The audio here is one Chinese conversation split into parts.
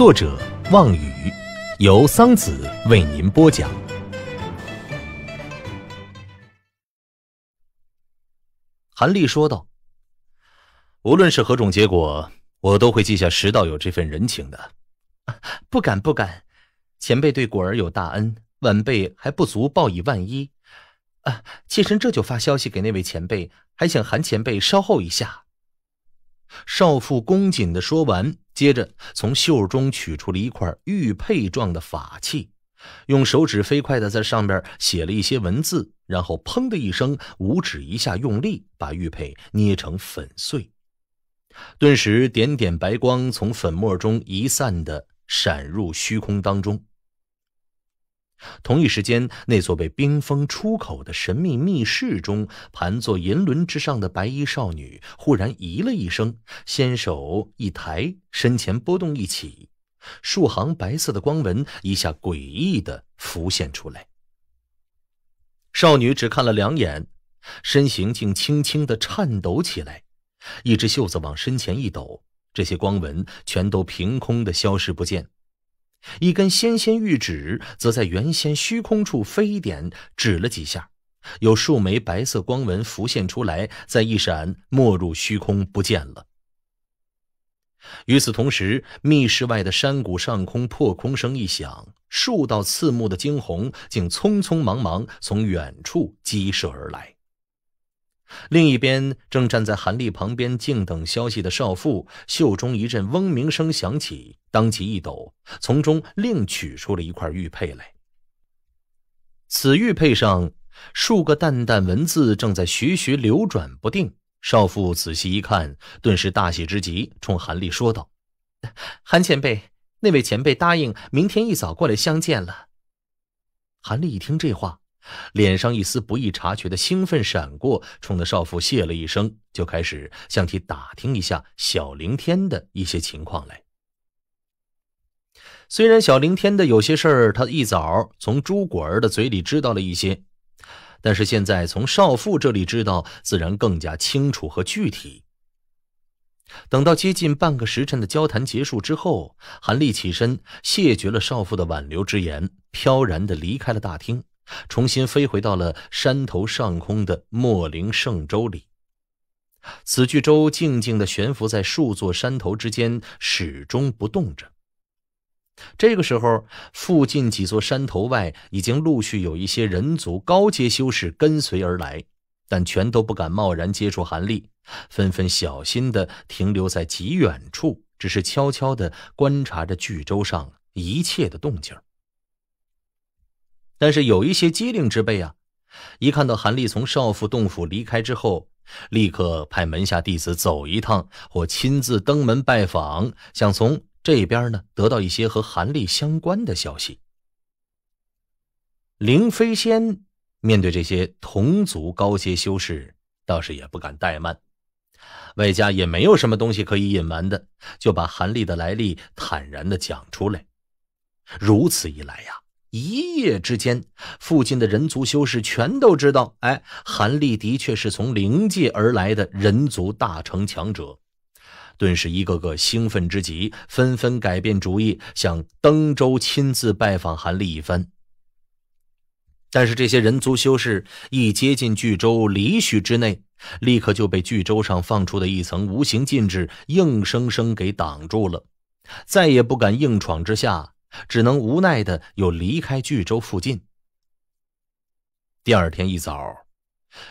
作者望雨，由桑子为您播讲。韩立说道：“无论是何种结果，我都会记下石道友这份人情的。”“不敢不敢，前辈对果儿有大恩，晚辈还不足报以万一。”“啊，妾身这就发消息给那位前辈，还请韩前辈稍后一下。”少妇恭谨的说完。接着，从袖中取出了一块玉佩状的法器，用手指飞快的在上边写了一些文字，然后砰的一声，五指一下用力，把玉佩捏成粉碎，顿时点点白光从粉末中一散的闪入虚空当中。同一时间，那座被冰封出口的神秘密室中，盘坐银轮之上的白衣少女忽然咦了一声，纤手一抬，身前波动一起，数行白色的光纹一下诡异的浮现出来。少女只看了两眼，身形竟轻轻的颤抖起来，一只袖子往身前一抖，这些光纹全都凭空的消失不见。一根纤纤玉指，则在原先虚空处飞点指了几下，有数枚白色光纹浮现出来，再一闪，没入虚空不见了。与此同时，密室外的山谷上空破空声一响，数道刺目的惊鸿，竟匆匆忙忙从远处激射而来。另一边正站在韩立旁边静等消息的少妇袖中一阵嗡鸣声响起，当即一抖，从中另取出了一块玉佩来。此玉佩上数个淡淡文字正在徐徐流转不定。少妇仔细一看，顿时大喜之极，冲韩立说道：“韩前辈，那位前辈答应明天一早过来相见了。”韩立一听这话。脸上一丝不易察觉的兴奋闪过，冲着少妇谢了一声，就开始向其打听一下小凌天的一些情况来。虽然小凌天的有些事儿，他一早从朱果儿的嘴里知道了一些，但是现在从少妇这里知道，自然更加清楚和具体。等到接近半个时辰的交谈结束之后，韩立起身谢绝了少妇的挽留之言，飘然的离开了大厅。重新飞回到了山头上空的莫灵圣舟里。此巨舟静静地悬浮在数座山头之间，始终不动着。这个时候，附近几座山头外已经陆续有一些人族高阶修士跟随而来，但全都不敢贸然接触韩立，纷纷小心地停留在极远处，只是悄悄地观察着巨舟上一切的动静。但是有一些机灵之辈啊，一看到韩立从少妇洞府离开之后，立刻派门下弟子走一趟，或亲自登门拜访，想从这边呢得到一些和韩立相关的消息。灵飞仙面对这些同族高阶修士，倒是也不敢怠慢，外加也没有什么东西可以隐瞒的，就把韩立的来历坦然的讲出来。如此一来呀。一夜之间，附近的人族修士全都知道，哎，韩立的确是从灵界而来的人族大成强者。顿时，一个个兴奋之极，纷纷改变主意，想登州亲自拜访韩立一番。但是，这些人族修士一接近巨州里许之内，立刻就被巨州上放出的一层无形禁制硬生生给挡住了，再也不敢硬闯之下。只能无奈的又离开巨舟附近。第二天一早，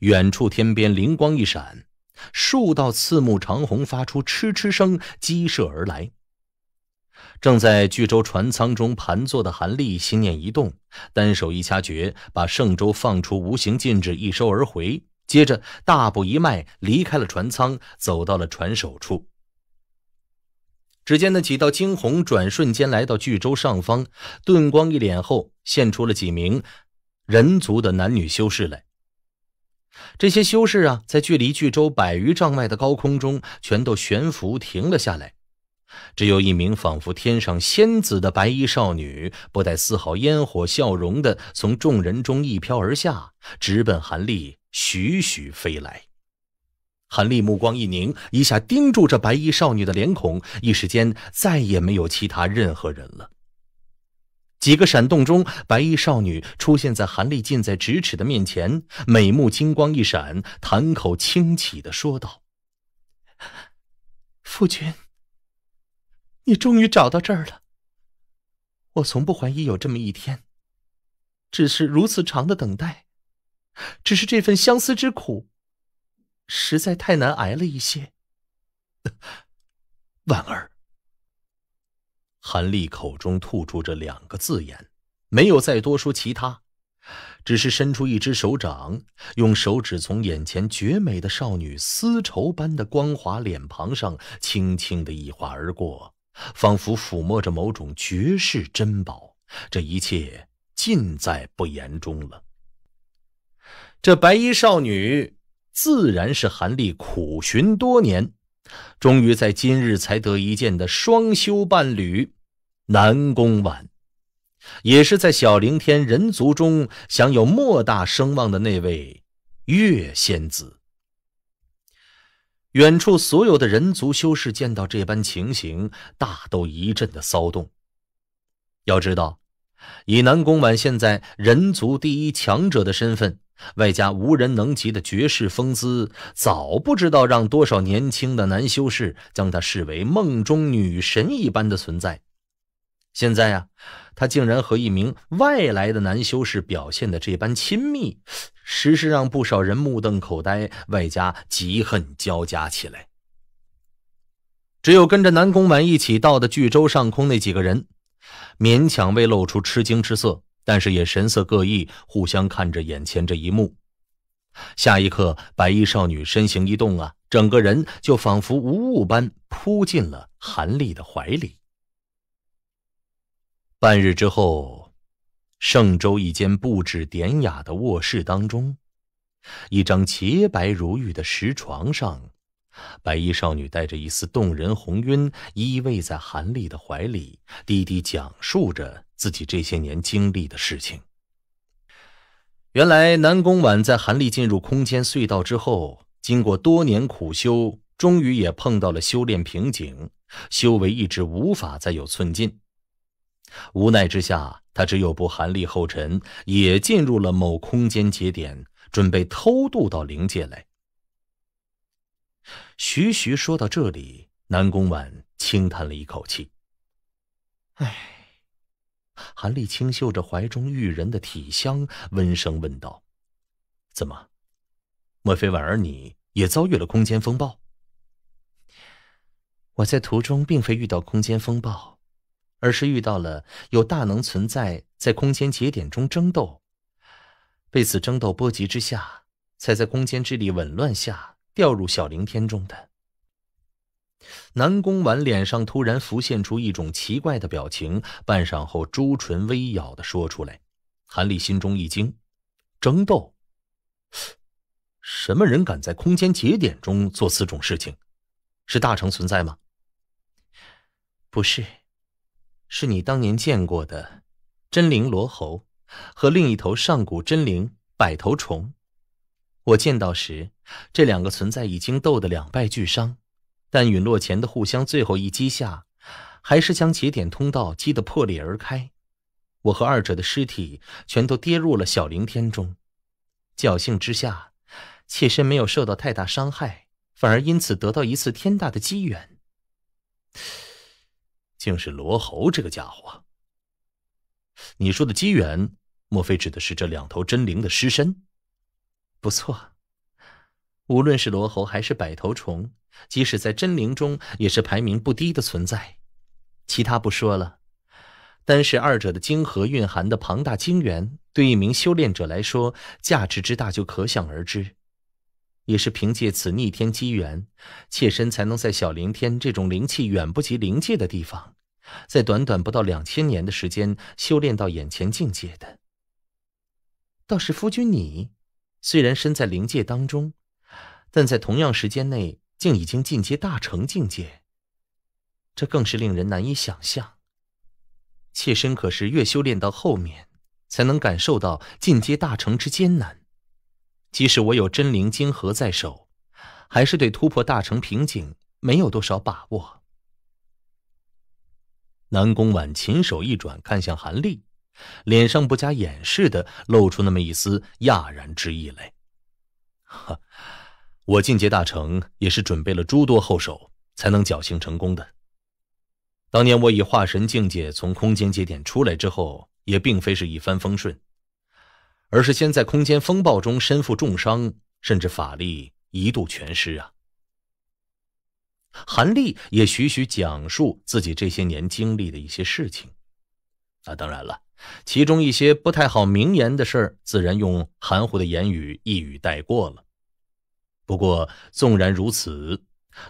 远处天边灵光一闪，数道刺目长虹发出嗤嗤声激射而来。正在巨舟船舱中盘坐的韩立心念一动，单手一掐诀，把圣舟放出无形禁制一收而回，接着大步一迈，离开了船舱，走到了船首处。只见那几道惊鸿转瞬间来到巨舟上方，遁光一脸后，现出了几名人族的男女修士来。这些修士啊，在距离巨舟百余丈外的高空中，全都悬浮停了下来。只有一名仿佛天上仙子的白衣少女，不带丝毫烟火笑容的从众人中一飘而下，直奔韩立，徐徐飞来。韩立目光一凝，一下盯住这白衣少女的脸孔，一时间再也没有其他任何人了。几个闪动中，白衣少女出现在韩立近在咫尺的面前，美目金光一闪，谈口轻启的说道：“夫君，你终于找到这儿了。我从不怀疑有这么一天，只是如此长的等待，只是这份相思之苦。”实在太难挨了一些，婉儿。韩立口中吐出这两个字眼，没有再多说其他，只是伸出一只手掌，用手指从眼前绝美的少女丝绸般的光滑脸庞上轻轻的一划而过，仿佛抚摸着某种绝世珍宝。这一切尽在不言中了。这白衣少女。自然是韩立苦寻多年，终于在今日才得一见的双修伴侣南宫婉，也是在小灵天人族中享有莫大声望的那位月仙子。远处所有的人族修士见到这般情形，大都一阵的骚动。要知道，以南宫婉现在人族第一强者的身份。外加无人能及的绝世风姿，早不知道让多少年轻的男修士将他视为梦中女神一般的存在。现在啊，他竟然和一名外来的男修士表现的这般亲密，实是让不少人目瞪口呆，外加嫉恨交加起来。只有跟着南宫婉一起到的巨舟上空那几个人，勉强未露出吃惊之色。但是也神色各异，互相看着眼前这一幕。下一刻，白衣少女身形一动啊，整个人就仿佛无物般扑进了韩立的怀里。半日之后，盛州一间布置典雅的卧室当中，一张洁白如玉的石床上。白衣少女带着一丝动人红晕，依偎在韩立的怀里，低低讲述着自己这些年经历的事情。原来，南宫婉在韩立进入空间隧道之后，经过多年苦修，终于也碰到了修炼瓶颈，修为一直无法再有寸进。无奈之下，他只有步韩立后尘，也进入了某空间节点，准备偷渡到灵界来。徐徐说到这里，南宫婉轻叹了一口气。唉，韩立清嗅着怀中玉人的体香，温声问道：“怎么？莫非婉儿你也遭遇了空间风暴？”我在途中并非遇到空间风暴，而是遇到了有大能存在在空间节点中争斗，被此争斗波及之下，才在空间之力紊乱下。掉入小灵天中的南宫婉脸上突然浮现出一种奇怪的表情，半晌后，朱唇微咬的说出来。韩立心中一惊，争斗？什么人敢在空间节点中做此种事情？是大成存在吗？不是，是你当年见过的真灵罗喉和另一头上古真灵百头虫。我见到时，这两个存在已经斗得两败俱伤，但陨落前的互相最后一击下，还是将节点通道击得破裂而开。我和二者的尸体全都跌入了小灵天中，侥幸之下，妾身没有受到太大伤害，反而因此得到一次天大的机缘。竟是罗喉这个家伙！你说的机缘，莫非指的是这两头真灵的尸身？不错。无论是罗喉还是百头虫，即使在真灵中也是排名不低的存在。其他不说了，单是二者的晶核蕴含的庞大晶元，对一名修炼者来说，价值之大就可想而知。也是凭借此逆天机缘，妾身才能在小灵天这种灵气远不及灵界的地方，在短短不到两千年的时间修炼到眼前境界的。倒是夫君你。虽然身在灵界当中，但在同样时间内，竟已经进阶大成境界。这更是令人难以想象。妾身可是越修炼到后面，才能感受到进阶大成之艰难。即使我有真灵晶核在手，还是对突破大成瓶颈没有多少把握。南宫婉琴手一转，看向韩立。脸上不加掩饰的露出那么一丝讶然之意来。呵，我进阶大成也是准备了诸多后手，才能侥幸成功的。当年我以化神境界从空间节点出来之后，也并非是一帆风顺，而是先在空间风暴中身负重伤，甚至法力一度全失啊。韩立也徐徐讲述自己这些年经历的一些事情。那当然了。其中一些不太好明言的事儿，自然用含糊的言语一语带过了。不过纵然如此，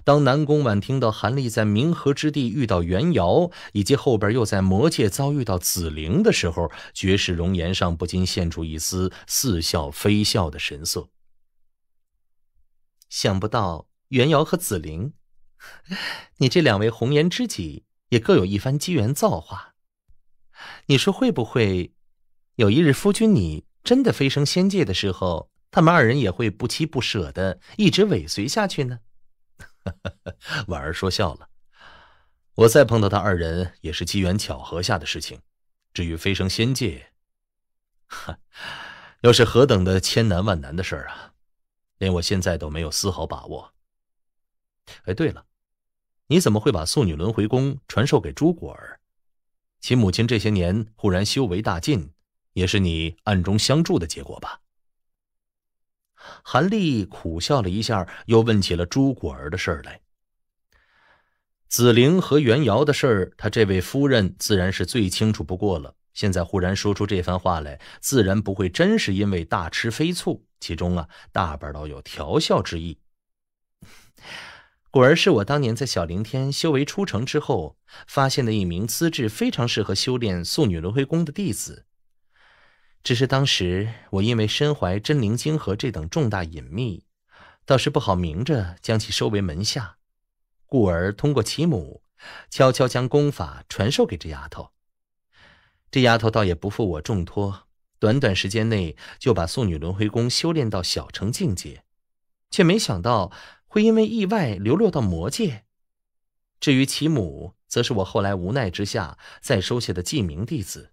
当南宫婉听到韩立在冥河之地遇到元瑶，以及后边又在魔界遭遇到紫菱的时候，绝世容颜上不禁现出一丝似笑非笑的神色。想不到元瑶和紫菱，你这两位红颜知己也各有一番机缘造化。你说会不会，有一日夫君你真的飞升仙界的时候，他们二人也会不弃不舍的一直尾随下去呢？婉儿说笑了，我再碰到他二人也是机缘巧合下的事情。至于飞升仙界，哈，又是何等的千难万难的事儿啊！连我现在都没有丝毫把握。哎，对了，你怎么会把素女轮回功传授给朱果儿？其母亲这些年忽然修为大进，也是你暗中相助的结果吧？韩立苦笑了一下，又问起了朱果儿的事儿来。紫菱和袁瑶的事儿，他这位夫人自然是最清楚不过了。现在忽然说出这番话来，自然不会真是因为大吃飞醋，其中啊大半都有调笑之意。果儿是我当年在小灵天修为出城之后，发现的一名资质非常适合修炼素女轮回功的弟子。只是当时我因为身怀真灵晶核这等重大隐秘，倒是不好明着将其收为门下，故而通过其母，悄悄将功法传授给这丫头。这丫头倒也不负我重托，短短时间内就把素女轮回功修炼到小成境界，却没想到。会因为意外流落到魔界。至于其母，则是我后来无奈之下再收下的记名弟子。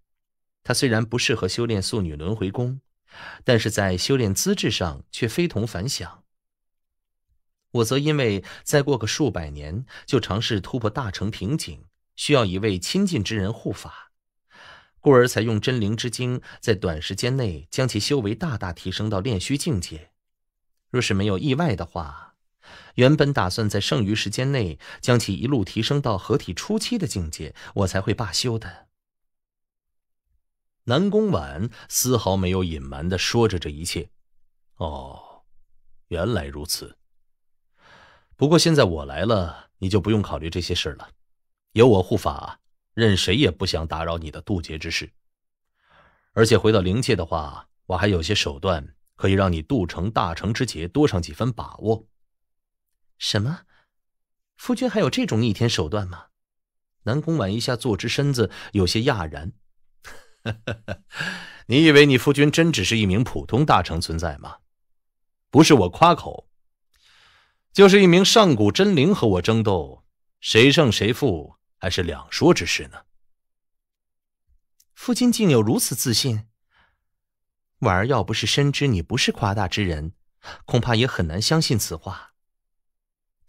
她虽然不适合修炼素女轮回功，但是在修炼资质上却非同凡响。我则因为再过个数百年就尝试突破大成瓶颈，需要一位亲近之人护法，故而才用真灵之精在短时间内将其修为大大提升到炼虚境界。若是没有意外的话。原本打算在剩余时间内将其一路提升到合体初期的境界，我才会罢休的。南宫婉丝毫没有隐瞒的说着这一切。哦，原来如此。不过现在我来了，你就不用考虑这些事了，有我护法，任谁也不想打扰你的渡劫之事。而且回到灵界的话，我还有些手段可以让你渡成大成之劫多上几分把握。什么？夫君还有这种逆天手段吗？南宫婉一下坐直身子，有些讶然。你以为你夫君真只是一名普通大臣存在吗？不是我夸口，就是一名上古真灵和我争斗，谁胜谁负还是两说之事呢。夫君竟有如此自信。婉儿要不是深知你不是夸大之人，恐怕也很难相信此话。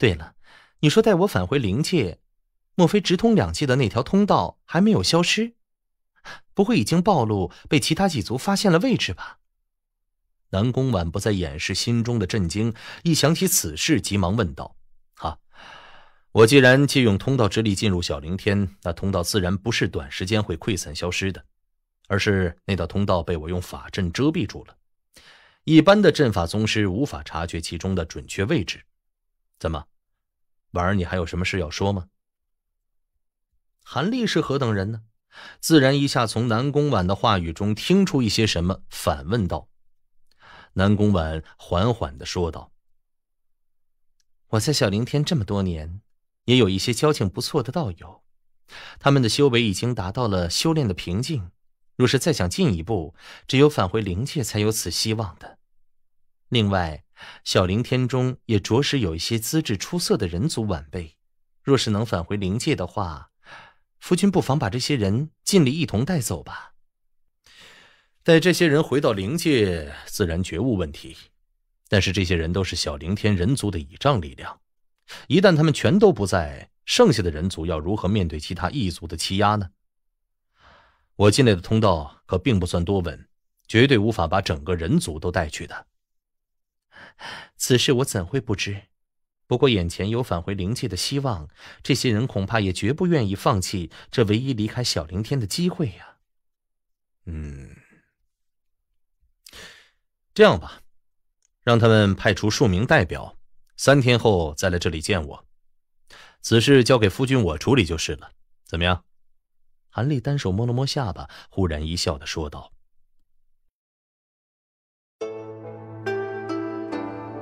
对了，你说带我返回灵界，莫非直通两界的那条通道还没有消失？不会已经暴露，被其他几族发现了位置吧？南宫婉不再掩饰心中的震惊，一想起此事，急忙问道：“我既然借用通道之力进入小灵天，那通道自然不是短时间会溃散消失的，而是那道通道被我用法阵遮蔽住了。一般的阵法宗师无法察觉其中的准确位置，怎么？”婉儿，你还有什么事要说吗？韩立是何等人呢？自然一下从南宫婉的话语中听出一些什么，反问道。南宫婉缓缓的说道：“我在小灵天这么多年，也有一些交情不错的道友，他们的修为已经达到了修炼的瓶颈，若是再想进一步，只有返回灵界才有此希望的。另外。”小灵天中也着实有一些资质出色的人族晚辈，若是能返回灵界的话，夫君不妨把这些人尽力一同带走吧。带这些人回到灵界，自然绝无问题。但是这些人都是小灵天人族的倚仗力量，一旦他们全都不在，剩下的人族要如何面对其他异族的欺压呢？我进来的通道可并不算多稳，绝对无法把整个人族都带去的。此事我怎会不知？不过眼前有返回灵界的希望，这些人恐怕也绝不愿意放弃这唯一离开小灵天的机会呀。嗯，这样吧，让他们派出数名代表，三天后再来这里见我。此事交给夫君我处理就是了。怎么样？韩立单手摸了摸下巴，忽然一笑的说道。